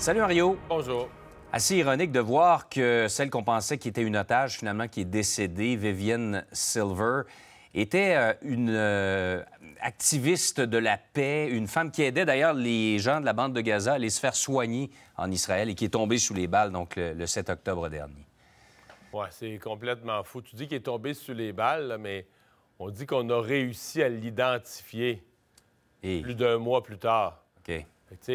Salut Mario. Bonjour. Assez ironique de voir que celle qu'on pensait qui était une otage, finalement, qui est décédée, Vivienne Silver, était euh, une euh, activiste de la paix, une femme qui aidait d'ailleurs les gens de la bande de Gaza à aller se faire soigner en Israël et qui est tombée sous les balles donc le, 7 octobre dernier. Oui, c'est complètement fou. Tu dis qu'elle est tombée sous les balles, mais on dit qu'on a réussi à l'identifier plus d'un mois plus tard. OK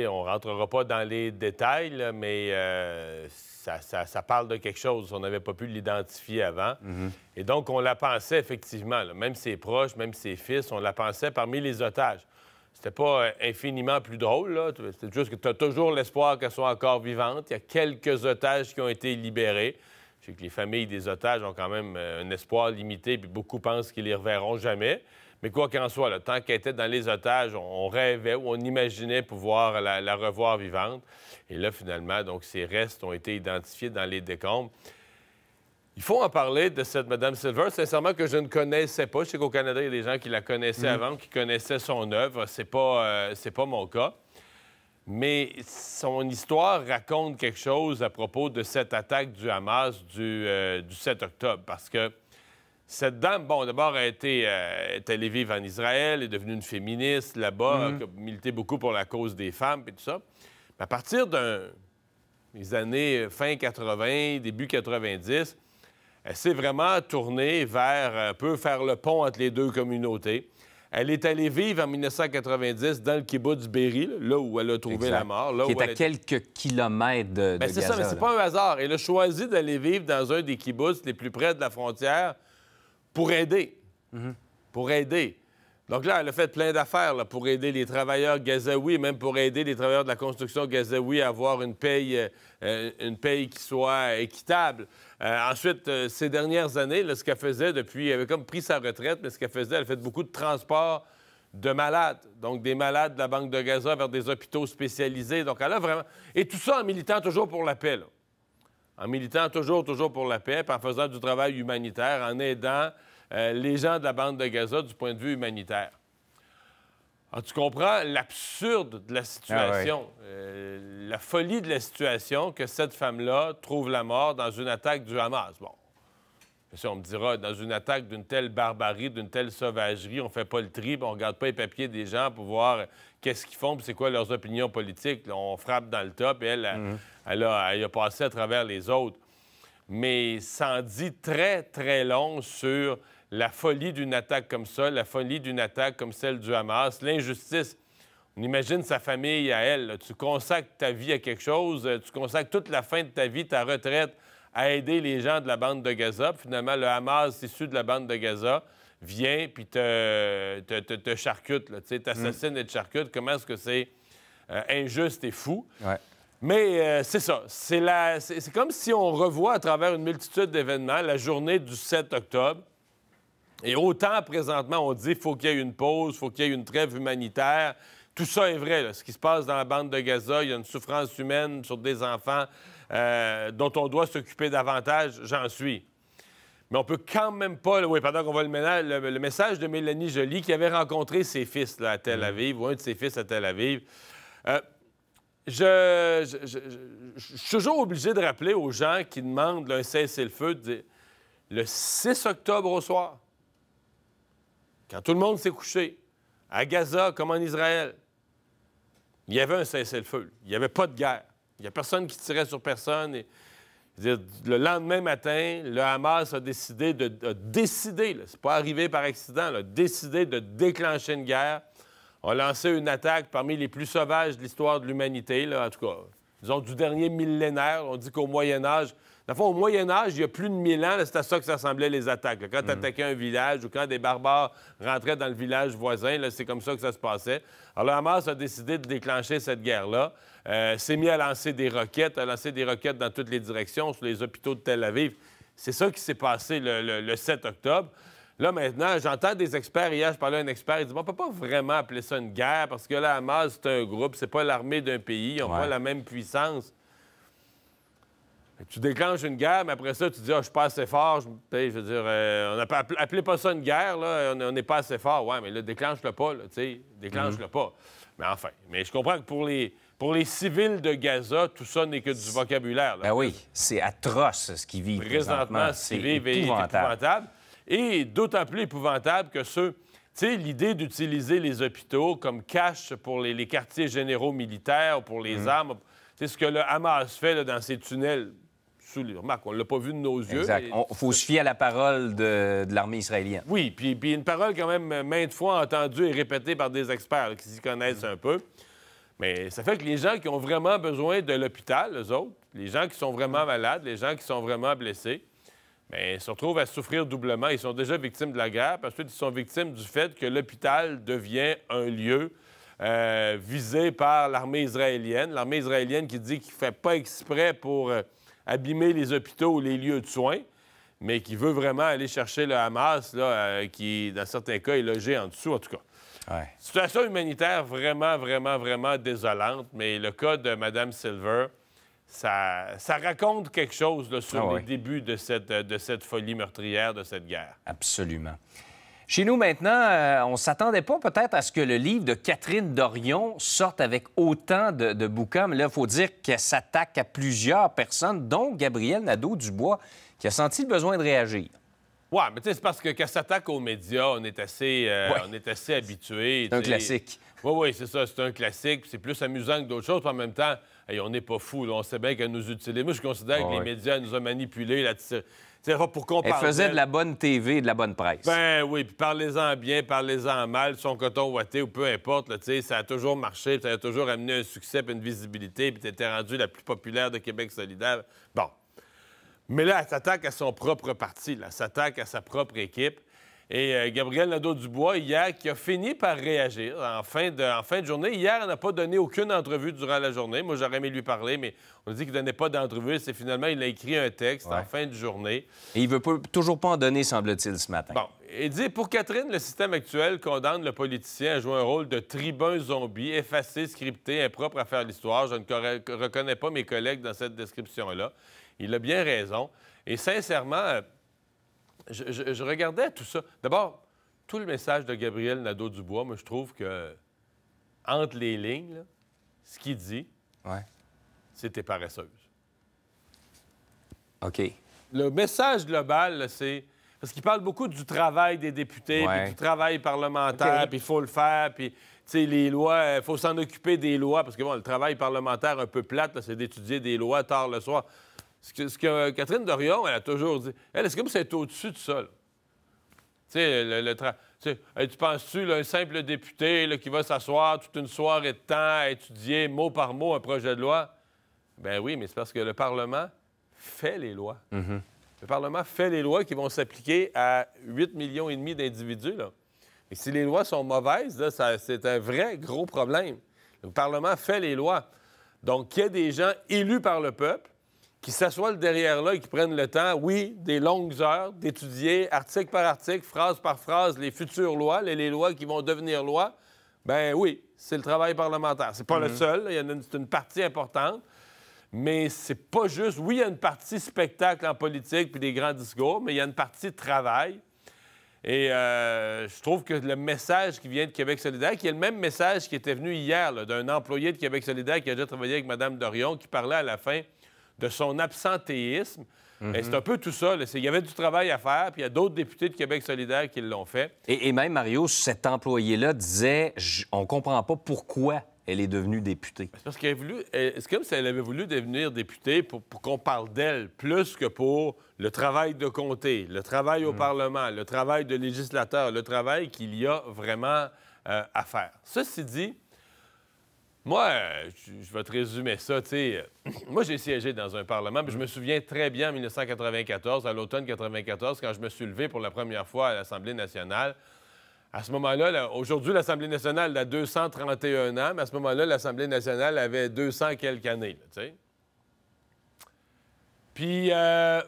on ne rentrera pas dans les détails, mais euh, ça, parle de quelque chose. On n'avait pas pu l'identifier avant. Mhm. Et donc, on la pensait effectivement, même ses proches, même ses fils, on la pensait parmi les otages. C'était pas euh, infiniment plus drôle. C'est juste que tu as toujours l'espoir qu'elle soit encore vivante. Il y a quelques otages qui ont été libérés. Je sais que les familles des otages ont quand même euh, un espoir limité, puis beaucoup pensent qu'ils les reverront jamais. Mais quoi qu'en soit, le tant qu'elle était dans les otages, on rêvait ou on imaginait pouvoir la, revoir vivante. Et là, finalement, donc, ses restes ont été identifiés dans les décombres. Il faut en parler de cette Madame Silver, sincèrement, que je ne connaissais pas. Je sais qu'au Canada, il y a des gens qui la connaissaient mm. avant, qui connaissaient son œuvre. C'est pas, euh, pas mon cas. Mais son histoire raconte quelque chose à propos de cette attaque du Hamas du, euh, du 7 octobre, parce que cette dame, bon, d'abord, elle euh, est allée vivre en Israël, est devenue une féministe là-bas, mhm. a milité beaucoup pour la cause des femmes et tout ça. à partir des années euh, fin 80, début 90, elle s'est vraiment tournée vers un euh, peu faire le pont entre les deux communautés. Elle est allée vivre en 1990 dans le kibbutz Berry, là où elle a trouvé la mort. Là Qui est à quelques kilomètres de, ben, C'est ça, mais c'est pas un hasard. Elle a choisi d'aller vivre dans un des kibbutz les plus près de la frontière pour aider. Pour aider. Donc là, elle a fait plein d'affaires pour aider les travailleurs gazaouis, même pour aider les travailleurs de la construction gazaouis à avoir une paye, euh, euh, une paye qui soit équitable. Euh, ensuite, ces dernières années, ce qu'elle faisait depuis, elle avait comme pris sa retraite, mais ce qu'elle faisait, elle fait beaucoup de transports de malades, donc des malades de la Banque de Gaza vers des hôpitaux spécialisés. Donc elle a vraiment... Et tout ça en militant toujours pour la paix en militant toujours, toujours pour la paix, en faisant du travail humanitaire, en aidant euh, les gens de la bande de Gaza du point de vue humanitaire. Alors, ah, tu comprends l'absurde de la situation, ah euh, la folie de la situation que cette femme-là trouve la mort dans une attaque du Hamas. Bon, on me dira, dans une attaque d'une telle barbarie, d'une telle sauvagerie, on ne fait pas le tri, on ne regarde pas les papiers des gens pour voir qu'est-ce qu'ils font, c'est quoi leurs opinions politiques. on frappe dans le top et elle, elle, mhm. a, passé à travers les autres. Mais ça en dit très, très long sur la folie d'une attaque comme ça, la folie d'une attaque comme celle du Hamas, l'injustice. On imagine sa famille à elle. Tu consacres ta vie à quelque chose, euh, tu consacres toute la fin de ta vie, ta retraite, à aider les gens de la bande de Gaza. finalement, le Hamas issu de la bande de Gaza vient puis te, te, te, charcute, t'assassine et te charcute. Comment est-ce que c'est euh, injuste et fou? Mais euh, c'est ça. C'est, la, c'est, comme si on revoit à travers une multitude d'événements la journée du 7 octobre. Et autant présentement, on dit qu'il faut qu'il y ait une pause, il faut qu'il y ait une trêve humanitaire, tout ça est vrai. Ce qui se passe dans la bande de Gaza, il y a une souffrance humaine sur des enfants euh, dont on doit s'occuper davantage, j'en suis. Mais on peut quand même pas. oui, pendant qu'on va le, le, message de Mélanie Jolie, qui avait rencontré ses fils à Tel mm. Aviv, ou un de ses fils à Tel Aviv. Euh, je, suis toujours obligé de rappeler aux gens qui demandent un cessez-le-feu le 6 octobre au soir, quand tout le monde s'est couché, à Gaza comme en Israël, il y avait un cessez-le-feu. Il n'y avait pas de guerre. Il n'y a personne qui tirait sur personne. Et... le lendemain matin, le Hamas a décidé de, c'est pas arrivé par accident, a décidé de déclencher une guerre, a lancé une attaque parmi les plus sauvages de l'histoire de l'humanité, en tout cas, disons du dernier millénaire. On dit qu'au Moyen Âge, au Moyen Âge, il y a plus de 1000 ans, c'est à ça que ça semblait les attaques. Quand hmm. tu attaquais un village ou quand des barbares rentraient dans le village voisin, c'est comme ça que ça se passait. Alors, Hamas a décidé de déclencher cette guerre-là. Euh, s'est mis à lancer des roquettes, à lancer des roquettes dans toutes les directions, sur les hôpitaux de Tel Aviv. C'est ça qui s'est passé le, 7 octobre. Là, maintenant, j'entends des experts. Hier, je parlais à un expert. Il dit on ne peut pas vraiment appeler ça une guerre parce que là, Hamas, c'est un groupe, c'est pas l'armée d'un pays. Ils n'ont pas la même puissance. Tu déclenches une guerre, mais après ça, tu dis, oh, je suis pas assez fort. Je, veux dire, euh, on n'a pas appelé ça une guerre, on n'est pas assez fort. Ouais, mais là, déclenche-le pas, tu sais, déclenche-le mhm. pas. Mais enfin, mais je comprends que pour les, pour les civils de Gaza, tout ça n'est que du vocabulaire. Ben oui, c'est atroce ce qu'ils vivent présentement. c'est épouvantable. Et d'autant plus épouvantable que ceux... Tu sais, l'idée d'utiliser les hôpitaux comme cache pour les, quartiers généraux militaires, pour les mhm. armes, c'est ce que le Hamas fait dans ses tunnels on ne l'a pas vu de nos yeux. Exact. Il faut se fier à la parole de, l'armée israélienne. Oui, puis, puis, une parole quand même maintes fois entendue et répétée par des experts qui s'y connaissent un peu. Mais ça fait que les gens qui ont vraiment besoin de l'hôpital, les autres, les gens qui sont vraiment malades, les gens qui sont vraiment blessés, bien, se retrouvent à souffrir doublement. Ils sont déjà victimes de la guerre, parce qu'ils sont victimes du fait que l'hôpital devient un lieu euh, visé par l'armée israélienne. L'armée israélienne qui dit qu'il ne fait pas exprès pour... Euh, abîmer les hôpitaux ou les lieux de soins, mais qui veut vraiment aller chercher le Hamas, là, euh, qui, dans certains cas, est logé en dessous, en tout cas. Situation humanitaire vraiment, vraiment, vraiment désolante, mais le cas de Mme Silver, ça, ça, raconte quelque chose sur début ah les débuts de cette, de cette folie meurtrière, de cette guerre. Absolument. Chez nous maintenant, euh, on ne s'attendait pas peut-être à ce que le livre de Catherine Dorion sorte avec autant de, de bouquins, mais là, il faut dire qu'elle s'attaque à plusieurs personnes, dont Gabriel Nadeau-Dubois, qui a senti le besoin de réagir. Oui, mais tu sais, c'est parce que s'attaque aux médias, on est assez, euh, on est assez habitué. C'est un classique. Oui, oui, c'est ça. C'est un classique. C'est plus amusant que d'autres choses. Puis en même temps, hey, on n'est pas fou. On sait bien qu'elle nous utilise. Moi, je considère que les médias nous ont manipulés. Là, pour qu'on Elle faisait de la bonne TV et de la bonne presse. Ben oui, puis parlez-en bien, parlez-en mal, son coton ouaté ou peu importe, là, ça a toujours marché, ça a toujours amené un succès, et une visibilité, puis étais rendu la plus populaire de Québec solidaire. Bon. Mais là, elle s'attaque à son propre parti, là, s'attaque à sa propre équipe. Et euh, Gabriel Nadeau-Dubois, hier, qui a fini par réagir en fin de, journée. Hier, on n'a pas donné aucune entrevue durant la journée. Moi, j'aurais aimé lui parler, mais on a dit qu'il ne donnait pas d'entrevue. C'est finalement, il a écrit un texte en fin de journée. Et il ne veut toujours pas en donner, semble-t-il, ce matin. Bon. Il dit Pour Catherine, le système actuel condamne le politicien à jouer un rôle de tribun zombie, effacé, scripté, impropre à faire l'histoire. Je ne reconnais pas mes collègues dans cette description-là. Il a bien raison. Et sincèrement, euh, je, regardais tout ça. D'abord, tout le message de Gabriel Nadeau-Dubois, moi, je trouve que entre les lignes, ce qu'il dit, c'était paresseuse. OK. Le message global, c'est. Parce qu'il parle beaucoup du travail des députés, du travail parlementaire, puis il faut le faire, puis, tu les lois, il faut s'en occuper des lois, parce que, bon, le travail parlementaire un peu plate, c'est d'étudier des lois tard le soir ce que, euh, Catherine Dorion, elle a toujours dit, elle, est-ce que vous êtes au-dessus de ça? Tu sais, le, train tu, penses-tu, un simple député qui va s'asseoir toute une soirée de temps à étudier mot par mot un projet de loi? Ben oui, mais c'est parce que le Parlement fait les lois. Mm-hmm. Le Parlement fait les lois qui vont s'appliquer à 8 millions et demi d'individus. Et si les lois sont mauvaises, c'est un vrai gros problème. Le Parlement fait les lois. Donc, qu'il y ait des gens élus par le peuple qui s'assoient derrière là et qui prennent le temps, oui, des longues heures, d'étudier article par article, phrase par phrase, les futures lois, les, lois qui vont devenir lois, ben oui, c'est le travail parlementaire. C'est pas le mhm. seul, il y a une, partie importante, mais c'est pas juste. Oui, il y a une partie spectacle en politique puis des grands discours, mais il y a une partie travail. Et euh, je trouve que le message qui vient de Québec solidaire, qui est le même message qui était venu hier d'un employé de Québec solidaire qui a déjà travaillé avec Mme Dorion, qui parlait à la fin de son absentéisme. Mhm. C'est un peu tout ça. Il y avait du travail à faire, puis il y a d'autres députés de Québec solidaire qui l'ont fait. Et, même, Mario, cet employé-là disait on comprend pas pourquoi elle est devenue députée. C'est parce qu'elle voulu. C'est comme si elle avait voulu devenir députée pour, qu'on parle d'elle plus que pour le travail de comté, le travail au mhm. Parlement, le travail de législateur, le travail qu'il y a vraiment euh, à faire. Ceci dit, moi, euh, je vais te résumer ça. sais. Euh, moi, j'ai siégé dans un Parlement, mais je me souviens très bien en 1994, à l'automne 94, quand je me suis levé pour la première fois à l'Assemblée nationale. À ce moment-là, aujourd'hui, l'Assemblée nationale a 231 ans, mais à ce moment-là, l'Assemblée nationale avait 200 quelques années. Puis, euh,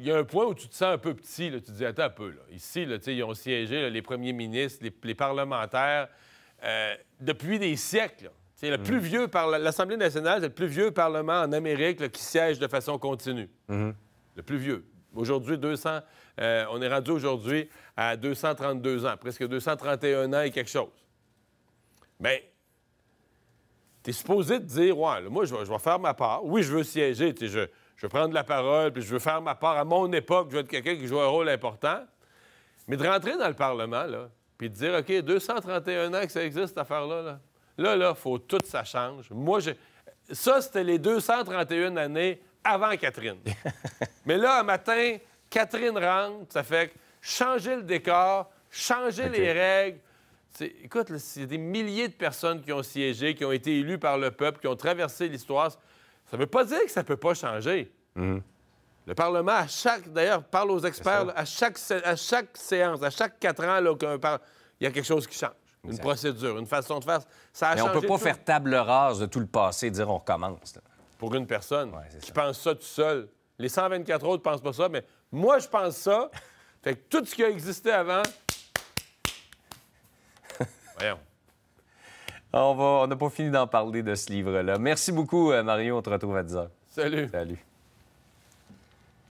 il y a un point où tu te sens un peu petit. Tu te dis, attends un peu. Ici, ils ont siégé, les premiers ministres, les parlementaires, euh, depuis des siècles. C'est le mm. plus vieux l'Assemblée nationale, c'est le plus vieux parlement en Amérique qui siège de façon continue. Mm-hmm. Le plus vieux. Aujourd'hui, 200, euh, on est rendu aujourd'hui à 232 ans, presque 231 ans et quelque chose. Mais ben, tu es supposé te dire, ouais, moi, je vais, faire ma part. Oui, je veux siéger, je, je veux prendre la parole, puis je veux faire ma part. À mon époque, je veux être quelqu'un qui joue un rôle important. Mais de rentrer dans le Parlement, là, puis de dire, OK, 231 ans que ça existe, cette affaire-là, là, là, là, faut tout ça change. Moi, j'ai ça, c'était les 231 années avant Catherine. Mais là, un matin, Catherine rentre, ça fait changer le décor, changer les règles. c'est écoute, c'est des milliers de personnes qui ont siégé, qui ont été élues par le peuple, qui ont traversé l'histoire. Ça ne veut pas dire que ça ne peut pas changer. Mm-hmm. Le Parlement, à chaque, d'ailleurs, parle aux experts, à, chaque, à chaque séance, à chaque quatre ans, là, parle, il y a quelque chose qui change. Une procédure, une façon de faire. Ça a Mais on ne peut pas faire table rase de tout le passé et dire on recommence. Pour une personne qui pense ça tout seul. Les 124 autres ne pensent pas ça, mais moi, je pense ça. fait que tout ce qui a existé avant. Voyons. On n'a on pas fini d'en parler de ce livre-là. Merci beaucoup, euh, Mario. On te retrouve à 10 h. Salut. Salut.